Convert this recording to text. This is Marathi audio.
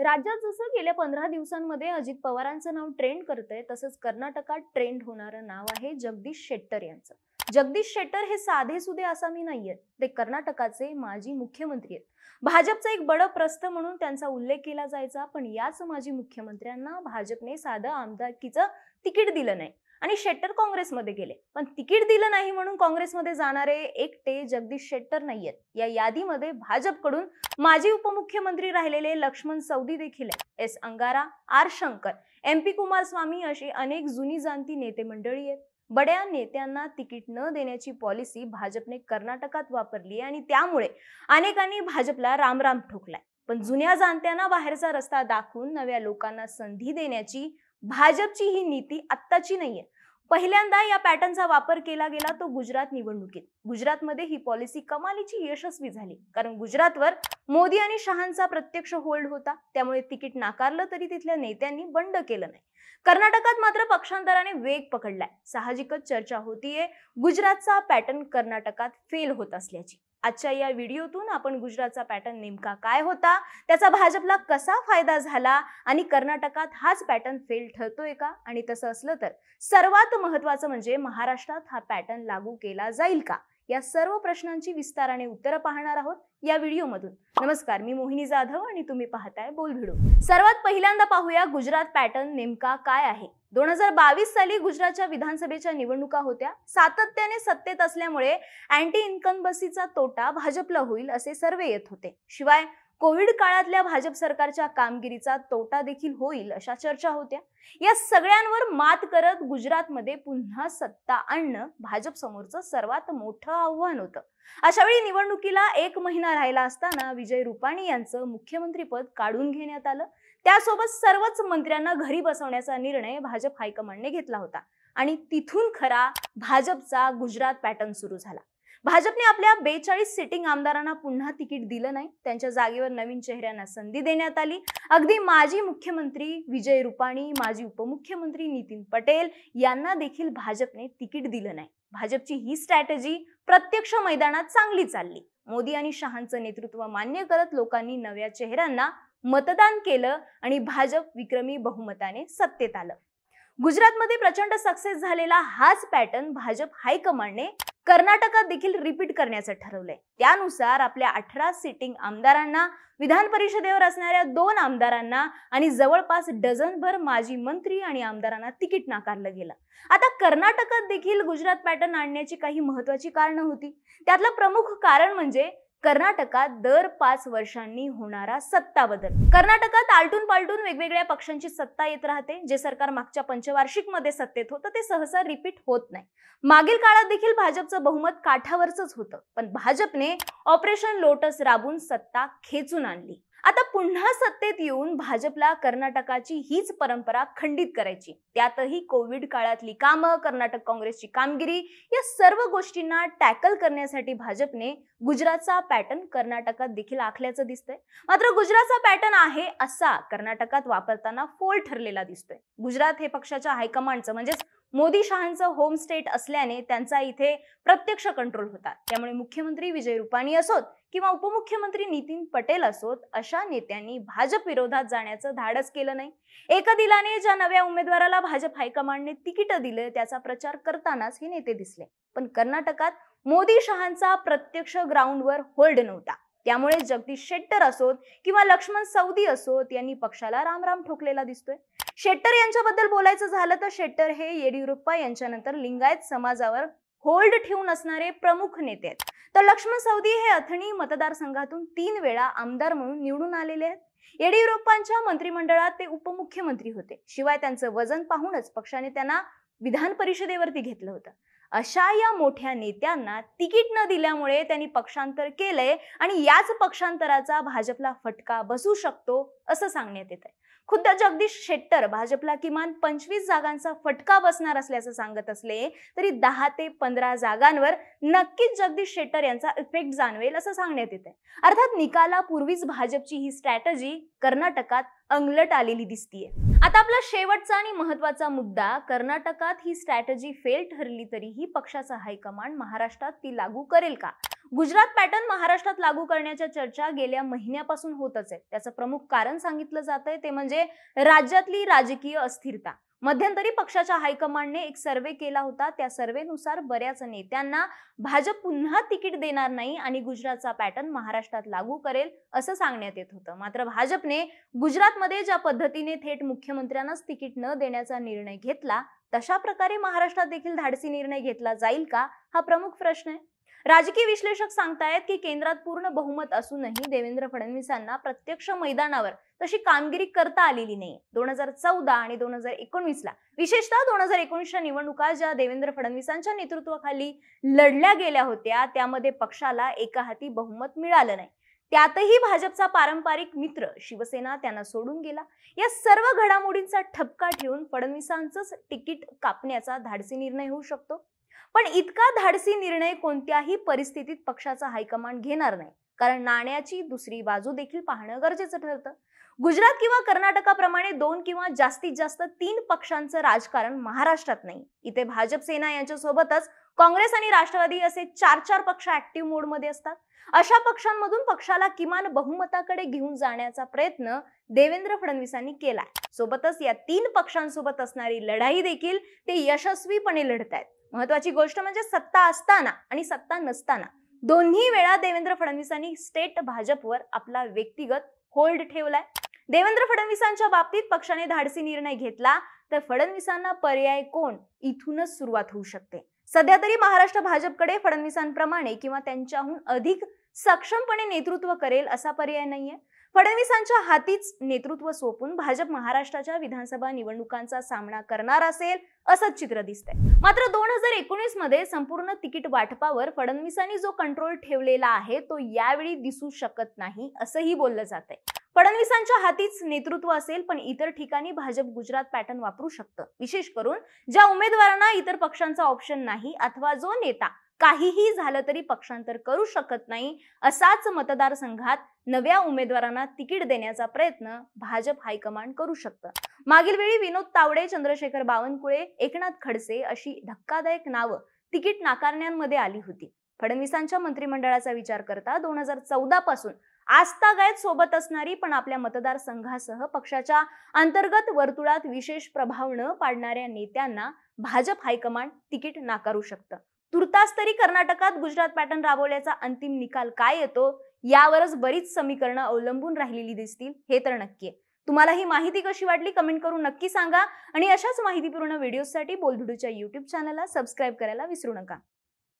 राज्यात जसं गेल्या पंधरा दिवसांमध्ये अजित पवारांचं नाव ट्रेंड करतंय तसंच कर्नाटकात ट्रेंड होणारं नाव आहे जगदीश शेट्टर यांचं जगदीश शेट्टर हे साधे सुधे मी नाहीये ते कर्नाटकाचे माजी मुख्यमंत्री आहेत भाजपचा एक बड प्रस्थ म्हणून त्यांचा उल्लेख केला जायचा पण याच माजी मुख्यमंत्र्यांना भाजपने साधं आमदारकीचं तिकीट दिलं नाही आणि शेट्टर काँग्रेसमध्ये गेले पण तिकीट दिलं नाही म्हणून काँग्रेसमध्ये जाणारे एकटे जगदीश शेट्टर आहेत या यादीमध्ये भाजपकडून माजी उपमुख्यमंत्री राहिलेले लक्ष्मण सौदी देखील आहेत S Angara R Shankar M P Kumaraswamy अशी अनेक जुनी जाणती नेते मंडळी आहेत बड्या नेत्यांना तिकीट न देण्याची पॉलिसी भाजपने कर्नाटकात वापरली आणि त्यामुळे अनेकांनी भाजपला रामराम ठोकलाय पण जुन्या जाणत्यांना बाहेरचा रस्ता दाखवून नव्या लोकांना संधी देण्याची भाजपची ही नीती आत्ताची नाहीये पहिल्यांदा या पॅटर्नचा वापर केला गेला तो गुजरात निवडणुकीत गुजरातमध्ये ही पॉलिसी कमालीची यशस्वी झाली कारण गुजरातवर मोदी आणि शहांचा प्रत्यक्ष होल्ड होता त्यामुळे तिकीट नाकारलं तरी तिथल्या नेत्यांनी बंड केलं नाही कर्नाटकात मात्र पक्षांतराने वेग पकडलाय साहजिकच चर्चा होतीये गुजरातचा पॅटर्न कर्नाटकात फेल होत असल्याची आजच्या या व्हिडिओतून आपण गुजरातचा पॅटर्न नेमका काय होता त्याचा भाजपला कसा फायदा झाला आणि कर्नाटकात हाच पॅटर्न फेल ठरतोय का आणि तसं असलं तर सर्वात महत्वाचं म्हणजे महाराष्ट्रात हा पॅटर्न लागू केला जाईल का या सर्व प्रश्नांची विस्ताराने उत्तरं पाहणार आहोत या व्हिडिओमधून नमस्कार मी मोहिनी जाधव आणि तुम्ही पाहताय बोल भिडो सर्वात पहिल्यांदा पाहूया गुजरात पॅटर्न नेमका काय आहे दोन हजार बावीस साली गुजरातच्या विधानसभेच्या निवडणुका होत्या सातत्याने सत्तेत असल्यामुळे अँटी इन्कम्बसीचा तोटा भाजपला होईल असे सर्वे येत होते शिवाय कोविड काळातल्या भाजप सरकारच्या कामगिरीचा तोटा देखील होईल अशा चर्चा होत्या या सगळ्यांवर मात करत गुजरातमध्ये पुन्हा सत्ता आणणं भाजप समोरचं सर्वात मोठं आव्हान होतं अशावेळी निवडणुकीला एक महिना राहिला असताना विजय रुपाणी यांचं मुख्यमंत्रीपद काढून घेण्यात आलं त्यासोबत सर्वच मंत्र्यांना घरी बसवण्याचा निर्णय भाजप हायकमांडने घेतला होता आणि तिथून खरा भाजपचा गुजरात पॅटर्न सुरू झाला भाजपने आपल्या बेचाळीस सिटिंग आमदारांना पुन्हा तिकीट दिलं नाही त्यांच्या जागेवर नवीन चेहऱ्यांना संधी देण्यात आली अगदी माजी मुख्यमंत्री विजय रुपाणी माजी उपमुख्यमंत्री नितीन पटेल यांना देखील भाजपने तिकीट दिलं नाही भाजपची ही स्ट्रॅटेजी प्रत्यक्ष मैदानात चांगली चालली मोदी आणि शहांचं नेतृत्व मान्य करत लोकांनी नव्या चेहऱ्यांना मतदान केलं आणि भाजप विक्रमी बहुमताने सत्तेत आलं गुजरातमध्ये प्रचंड सक्सेस झालेला हाच पॅटर्न भाजप हायकमांडने कर्नाटकात देखील रिपीट करण्याचं ठरवलंय त्यानुसार आपल्या अठरा सिटिंग आमदारांना विधान परिषदेवर असणाऱ्या दोन आमदारांना आणि जवळपास डझनभर माजी मंत्री आणि आमदारांना तिकीट नाकारलं गेलं आता कर्नाटकात देखील गुजरात पॅटर्न आणण्याची काही महत्वाची कारणं होती त्यातलं प्रमुख कारण म्हणजे कर्नाटकात दर पाच वर्षांनी होणारा सत्ता बदल कर्नाटकात आलटून पालटून वेगवेगळ्या पक्षांची सत्ता येत राहते जे सरकार मागच्या पंचवार्षिक मध्ये सत्तेत होतं ते सहसा रिपीट होत नाही मागील काळात देखील भाजपचं बहुमत काठावरच होतं पण भाजपने ऑपरेशन लोटस राबून सत्ता खेचून आणली आता पुन्हा सत्तेत येऊन भाजपला कर्नाटकाची हीच परंपरा खंडित करायची त्यातही कोविड काळातली कामं कर्नाटक काँग्रेसची कामगिरी या सर्व गोष्टींना टॅकल करण्यासाठी भाजपने गुजरातचा पॅटर्न कर्नाटकात देखील आखल्याचं दिसतंय मात्र गुजरातचा पॅटर्न आहे असा कर्नाटकात वापरताना फोल ठरलेला दिसतोय गुजरात हे पक्षाच्या हायकमांडचं म्हणजेच मोदी शहांचं होम स्टेट असल्याने त्यांचा इथे प्रत्यक्ष कंट्रोल होता त्यामुळे मुख्यमंत्री विजय रुपाणी असोत किंवा उपमुख्यमंत्री नितीन पटेल असोत अशा नेत्यांनी भाजप विरोधात जाण्याचं धाडस केलं नाही एका दिलाने ज्या नव्या उमेदवाराला भाजप हायकमांडने तिकीट दिलं त्याचा प्रचार करतानाच हे नेते दिसले पण कर्नाटकात मोदी शहांचा प्रत्यक्ष ग्राउंडवर होल्ड नव्हता त्यामुळे जगदीश शेट्टर असोत किंवा लक्ष्मण सौदी असोत यांनी पक्षाला रामराम ठोकलेला दिसतोय शेट्टर यांच्याबद्दल बोलायचं झालं तर शेट्टर हे येडियुरप्पा यांच्यानंतर लिंगायत समाजावर होल्ड ठेवून असणारे प्रमुख नेते आहेत तर लक्ष्मण सौदी हे अथणी मतदारसंघातून तीन वेळा आमदार म्हणून निवडून आलेले आहेत येडियुरप्पांच्या मंत्रिमंडळात ते उपमुख्यमंत्री होते शिवाय त्यांचं वजन पाहूनच पक्षाने त्यांना विधान परिषदेवरती घेतलं होतं अशा या मोठ्या नेत्यांना तिकीट न दिल्यामुळे त्यांनी पक्षांतर केलंय आणि याच पक्षांतराचा भाजपला फटका बसू शकतो असं सांगण्यात येत आहे खुद्द जगदीश शेट्टर भाजपला किमान पंचवीस जागांचा फटका बसणार असल्याचं सांगत असले तरी दहा ते पंधरा जागांवर नक्कीच जगदीश शेट्टर यांचा इफेक्ट जाणवेल असं सांगण्यात येते अर्थात निकालापूर्वीच भाजपची ही स्ट्रॅटजी कर्नाटकात अंगलट आलेली दिसतीये आता आपला शेवटचा आणि महत्वाचा मुद्दा कर्नाटकात ही स्ट्रॅटजी फेल ठरली तरीही पक्षाचा हायकमांड महाराष्ट्रात ती लागू करेल का गुजरात पॅटर्न महाराष्ट्रात लागू करण्याच्या चर्चा गेल्या महिन्यापासून होतच आहे त्याचं प्रमुख कारण सांगितलं जात आहे ते म्हणजे राज्यातली राजकीय अस्थिरता मध्यंतरी पक्षाच्या हायकमांडने एक सर्वे केला होता त्या सर्वेनुसार बऱ्याच नेत्यांना भाजप पुन्हा तिकीट देणार नाही आणि गुजरातचा पॅटर्न महाराष्ट्रात लागू करेल असं सांगण्यात येत होतं मात्र भाजपने गुजरातमध्ये ज्या पद्धतीने थेट मुख्यमंत्र्यांनाच तिकीट न देण्याचा निर्णय घेतला तशा प्रकारे महाराष्ट्रात देखील धाडसी निर्णय घेतला जाईल का हा प्रमुख प्रश्न आहे राजकीय विश्लेषक सांगतायत की केंद्रात पूर्ण बहुमत असूनही देवेंद्र फडणवीसांना प्रत्यक्ष मैदानावर तशी कामगिरी करता आलेली नाही दोन हजार चौदा आणि दोन हजार एकोणवीसला विशेषतः दोन हजार एकोणीसच्या निवडणुका ज्या देवेंद्र फडणवीसांच्या नेतृत्वाखाली लढल्या गेल्या होत्या त्यामध्ये पक्षाला एका हाती बहुमत मिळालं नाही त्यातही भाजपचा पारंपरिक मित्र शिवसेना त्यांना सोडून गेला या सर्व घडामोडींचा ठपका ठेवून फडणवीसांचंच तिकीट कापण्याचा धाडसी निर्णय होऊ शकतो पण इतका धाडसी निर्णय कोणत्याही परिस्थितीत पक्षाचा हायकमांड घेणार नाही कारण नाण्याची दुसरी बाजू देखील पाहणं गरजेचं ठरतं गुजरात किंवा कर्नाटकाप्रमाणे दोन किंवा जास्तीत जास्त तीन पक्षांचं राजकारण महाराष्ट्रात नाही इथे भाजप सेना यांच्यासोबतच काँग्रेस आणि राष्ट्रवादी असे चार चार पक्ष ऍक्टिव्ह मोडमध्ये असतात अशा पक्षांमधून पक्षाला किमान बहुमताकडे घेऊन जाण्याचा प्रयत्न देवेंद्र फडणवीसांनी केलाय सोबतच या तीन पक्षांसोबत असणारी लढाई देखील ते यशस्वीपणे लढत आहेत महत्वाची गोष्ट म्हणजे सत्ता असताना आणि सत्ता नसताना दोन्ही वेळा देवेंद्र फडणवीसांनी स्टेट भाजपवर आपला व्यक्तिगत होल्ड ठेवलाय देवेंद्र फडणवीसांच्या बाबतीत पक्षाने धाडसी निर्णय घेतला तर फडणवीसांना पर्याय कोण इथूनच सुरुवात होऊ शकते सध्या तरी महाराष्ट्र भाजपकडे फडणवीसांप्रमाणे किंवा त्यांच्याहून अधिक सक्षमपणे नेतृत्व करेल असा पर्याय नाहीये फडणवीसांच्या हातीच नेतृत्व सोपून भाजप महाराष्ट्राच्या विधानसभा निवडणुकांचा सामना करणार असेल असं चित्र दिसतंय मात्र दोन हजार एकोणीस मध्ये संपूर्ण तिकीट वाटपावर फडणवीसांनी जो कंट्रोल ठेवलेला आहे तो यावेळी दिसू शकत नाही असंही बोललं जात आहे फडणवीसांच्या हातीच नेतृत्व असेल पण इतर ठिकाणी भाजप गुजरात पॅटर्न वापरू शकतं विशेष करून ज्या उमेदवारांना इतर पक्षांचा ऑप्शन नाही अथवा जो नेता काहीही झालं तरी पक्षांतर करू शकत नाही असाच मतदारसंघात नव्या उमेदवारांना तिकीट देण्याचा प्रयत्न भाजप हायकमांड करू शकतं मागील वेळी विनोद तावडे चंद्रशेखर बावनकुळे एकनाथ खडसे अशी धक्कादायक नावं तिकीट नाकारण्यांमध्ये आली होती फडणवीसांच्या मंत्रिमंडळाचा विचार करता दोन हजार चौदा पासून गायत सोबत असणारी पण आपल्या मतदारसंघासह पक्षाच्या अंतर्गत वर्तुळात विशेष प्रभाव न पाडणाऱ्या नेत्यांना भाजप हायकमांड तिकीट नाकारू शकतं तुर्तास तरी कर्नाटकात गुजरात पॅटर्न राबवल्याचा अंतिम निकाल काय येतो यावरच बरीच समीकरणं अवलंबून राहिलेली दिसतील हे तर नक्की आहे तुम्हाला ही माहिती कशी वाटली कमेंट करून नक्की सांगा आणि अशाच माहितीपूर्ण व्हिडिओसाठी बोलधुडूच्या युट्यूब चॅनलला सबस्क्राईब करायला विसरू नका